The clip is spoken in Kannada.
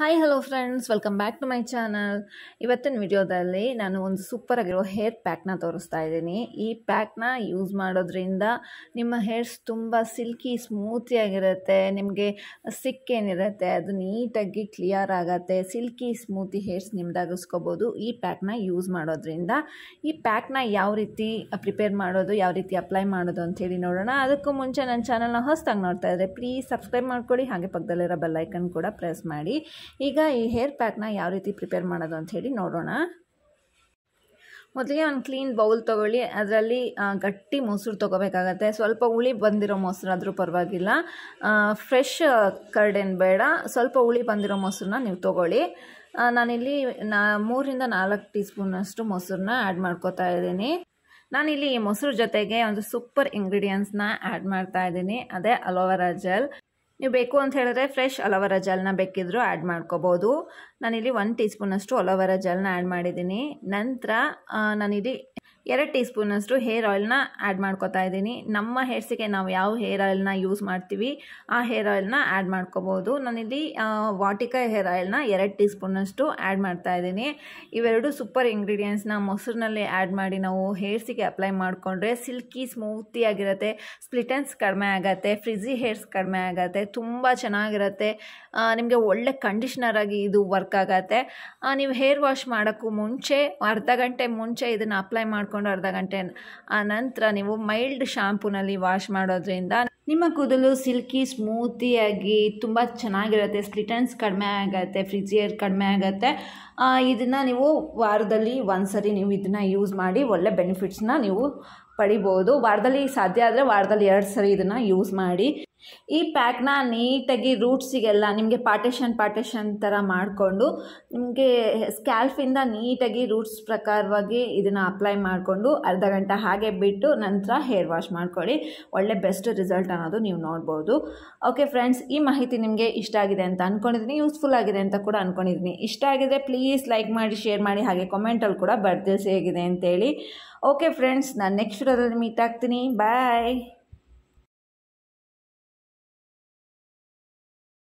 hi hello friends welcome back to my channel ಇವತ್ತಿನ ವಿಡಿಯೋದಲ್ಲಿ ನಾನು ಒಂದು ಸೂಪರ್ ಆಗಿರೋ ಹೇರ್ ಪ್ಯಾಕ್ನ ತೋರಿಸ್ತಾ ಇದ್ದೀನಿ ಈ ಪ್ಯಾಕ್ನ ಯೂಸ್ ಮಾಡೋದ್ರಿಂದ ನಿಮ್ಮ ಹೇರ್ಸ್ ತುಂಬ ಸಿಲ್ಕಿ ಸ್ಮೂತಿಯಾಗಿರುತ್ತೆ ನಿಮಗೆ ಸಿಕ್ಕೇನಿರುತ್ತೆ ಅದು ನೀಟಾಗಿ ಕ್ಲಿಯರ್ ಆಗುತ್ತೆ ಸಿಲ್ಕಿ ಸ್ಮೂತಿ ಹೇರ್ಸ್ ನಿಮ್ದಾಗಿಸ್ಕೋಬೋದು ಈ ಪ್ಯಾಕ್ನ ಯೂಸ್ ಮಾಡೋದ್ರಿಂದ ಈ ಪ್ಯಾಕ್ನ ಯಾವ ರೀತಿ ಪ್ರಿಪೇರ್ ಮಾಡೋದು ಯಾವ ರೀತಿ ಅಪ್ಲೈ ಮಾಡೋದು ಅಂಥೇಳಿ ನೋಡೋಣ ಅದಕ್ಕೂ ಮುಂಚೆ ನನ್ನ ಚಾನಲ್ನ ಹೊಸದಾಗಿ ನೋಡ್ತಾ ಇದ್ದರೆ ಪ್ಲೀಸ್ ಸಬ್ಸ್ಕ್ರೈಬ್ ಮಾಡ್ಕೊಳ್ಳಿ ಹಾಗೆ ಪಕ್ಕದಲ್ಲಿರೋ ಬೆಲ್ಲೈಕನ್ ಕೂಡ ಪ್ರೆಸ್ ಮಾಡಿ ಈಗ ಈ ಹೇರ್ ಪ್ಯಾಕ್ನ ಯಾವ ರೀತಿ ಪ್ರಿಪೇರ್ ಮಾಡೋದು ಅಂಥೇಳಿ ನೋಡೋಣ ಮೊದಲಿಗೆ ಒಂದು ಕ್ಲೀನ್ ಬೌಲ್ ತೊಗೊಳ್ಳಿ ಅದರಲ್ಲಿ ಗಟ್ಟಿ ಮೊಸರು ತೊಗೋಬೇಕಾಗತ್ತೆ ಸ್ವಲ್ಪ ಹುಳಿ ಬಂದಿರೋ ಮೊಸರಾದರೂ ಪರವಾಗಿಲ್ಲ ಫ್ರೆಶ್ ಕರ್ಡೇನು ಬೇಡ ಸ್ವಲ್ಪ ಹುಳಿ ಬಂದಿರೋ ಮೊಸರನ್ನ ನೀವು ತೊಗೊಳ್ಳಿ ನಾನಿಲ್ಲಿ ನಾ ಮೂರಿಂದ ನಾಲ್ಕು ಟೀ ಸ್ಪೂನಷ್ಟು ಮೊಸರನ್ನ ಆ್ಯಡ್ ಮಾಡ್ಕೋತಾ ಇದ್ದೀನಿ ನಾನಿಲ್ಲಿ ಈ ಮೊಸರು ಜೊತೆಗೆ ಒಂದು ಸೂಪರ್ ಇಂಗ್ರೀಡಿಯೆಂಟ್ಸ್ನ ಆ್ಯಡ್ ಮಾಡ್ತಾ ಇದ್ದೀನಿ ಅದೇ ಅಲೋವೆರಾ ಜೆಲ್ ನೀವು ಬೇಕು ಅಂತ ಹೇಳಿದ್ರೆ ಫ್ರೆಶ್ ಅಲೋವೆರಾ ಜಲ್ನ ಬೇಕಿದ್ರು ಆ್ಯಡ್ ಮಾಡ್ಕೋಬೋದು ನಾನಿಲ್ಲಿ ಒನ್ ಟೀ ಸ್ಪೂನಷ್ಟು ಅಲೋವೆರಾ ಜಲ್ನ ಆ್ಯಡ್ ಮಾಡಿದ್ದೀನಿ ನಂತರ ನಾನಿಲ್ಲಿ ಎರಡು ಟೀ ಸ್ಪೂನಷ್ಟು ಹೇರ್ ಆಯಿಲ್ನ ಆ್ಯಡ್ ಮಾಡ್ಕೋತಾ ಇದ್ದೀನಿ ನಮ್ಮ ಹೇರ್ಸಿಗೆ ನಾವು ಯಾವ ಹೇರ್ ಆಯಿಲ್ನ ಯೂಸ್ ಮಾಡ್ತೀವಿ ಆ ಹೇರ್ ಆಯಿಲ್ನ ಆ್ಯಡ್ ಮಾಡ್ಕೋಬೋದು ನಾನಿಲ್ಲಿ ವಾಟಿಕ ಹೇರ್ ಆಯಿಲ್ನ ಎರಡು ಟೀ ಸ್ಪೂನಷ್ಟು ಆ್ಯಡ್ ಮಾಡ್ತಾ ಇದ್ದೀನಿ ಇವೆರಡು ಸೂಪರ್ ಇಂಗ್ರೀಡಿಯೆಂಟ್ಸ್ನ ಮೊಸರಿನಲ್ಲಿ ಆ್ಯಡ್ ಮಾಡಿ ನಾವು ಹೇರ್ಸಿಗೆ ಅಪ್ಲೈ ಮಾಡಿಕೊಂಡ್ರೆ ಸಿಲ್ಕಿ ಆಗಿರುತ್ತೆ ಸ್ಪ್ಲಿಟೆನ್ಸ್ ಕಡಿಮೆ ಆಗುತ್ತೆ ಫ್ರಿಜಿ ಹೇರ್ಸ್ ಕಡಿಮೆ ಆಗುತ್ತೆ ತುಂಬ ಚೆನ್ನಾಗಿರುತ್ತೆ ನಿಮಗೆ ಒಳ್ಳೆ ಕಂಡೀಷ್ನರ್ ಆಗಿ ಇದು ವರ್ಕ್ ಆಗುತ್ತೆ ನೀವು ಹೇರ್ ವಾಶ್ ಮಾಡೋಕ್ಕೂ ಮುಂಚೆ ಅರ್ಧ ಗಂಟೆ ಮುಂಚೆ ಇದನ್ನು ಅಪ್ಲೈ ಮಾಡಿ ಮಾಡಿಕೊಂಡು ಅರ್ಧ ಗಂಟೆ ಆ ನಂತರ ನೀವು ಮೈಲ್ಡ್ ಶಾಂಪೂನಲ್ಲಿ ವಾಶ್ ಮಾಡೋದ್ರಿಂದ ನಿಮ್ಮ ಕೂದಲು ಸಿಲ್ಕಿ ಸ್ಮೂತಿಯಾಗಿ ತುಂಬ ಚೆನ್ನಾಗಿರುತ್ತೆ ಸ್ಲಿಟನ್ಸ್ ಕಡಿಮೆ ಆಗುತ್ತೆ ಫ್ರಿಜಿಯರ್ ಕಡಿಮೆ ಆಗುತ್ತೆ ಇದನ್ನು ನೀವು ವಾರದಲ್ಲಿ ಒಂದ್ಸರಿ ನೀವು ಇದನ್ನು ಯೂಸ್ ಮಾಡಿ ಒಳ್ಳೆ ಬೆನಿಫಿಟ್ಸ್ನ ನೀವು ಪಡಿಬೋದು ವಾರದಲ್ಲಿ ಸಾಧ್ಯ ಆದರೆ ವಾರದಲ್ಲಿ ಎರಡು ಸರಿ ಇದನ್ನು ಯೂಸ್ ಮಾಡಿ ಈ ಪ್ಯಾಕ್ನ ನೀಟಾಗಿ ರೂಟ್ಸಿಗೆಲ್ಲ ನಿಮಗೆ ಪಾರ್ಟೇಷನ್ ಪಾರ್ಟೇಷನ್ ಥರ ಮಾಡಿಕೊಂಡು ನಿಮಗೆ ಸ್ಕ್ಯಾಲ್ಫಿಂದ ನೀಟಾಗಿ ರೂಟ್ಸ್ ಪ್ರಕಾರವಾಗಿ ಇದನ್ನು ಅಪ್ಲೈ ಮಾಡಿಕೊಂಡು ಅರ್ಧ ಗಂಟೆ ಹಾಗೆ ಬಿಟ್ಟು ನಂತರ ಹೇರ್ ವಾಶ್ ಮಾಡ್ಕೊಳ್ಳಿ ಒಳ್ಳೆ ಬೆಸ್ಟ್ ರಿಸಲ್ಟ್ ಅನ್ನೋದು ನೀವು ನೋಡ್ಬೋದು ಓಕೆ ಫ್ರೆಂಡ್ಸ್ ಈ ಮಾಹಿತಿ ನಿಮಗೆ ಇಷ್ಟ ಆಗಿದೆ ಅಂತ ಅಂದ್ಕೊಂಡಿದ್ದೀನಿ ಯೂಸ್ಫುಲ್ ಆಗಿದೆ ಅಂತ ಕೂಡ ಅಂದ್ಕೊಂಡಿದ್ದೀನಿ ಇಷ್ಟ ಆಗಿದ್ರೆ ಪ್ಲೀಸ್ ಲೈಕ್ ಮಾಡಿ ಶೇರ್ ಮಾಡಿ ಹಾಗೆ ಕಮೆಂಟಲ್ಲಿ ಕೂಡ ಬರ್ದಿಸಿ ಹೇಗಿದೆ ಅಂತೇಳಿ ಓಕೆ ಫ್ರೆಂಡ್ಸ್ ನಾನು ನೆಕ್ಸ್ಟ್ ವಿಡಿಯೋದಲ್ಲಿ ಮೀಟ್ ಆಗ್ತೀನಿ ಬಾಯ್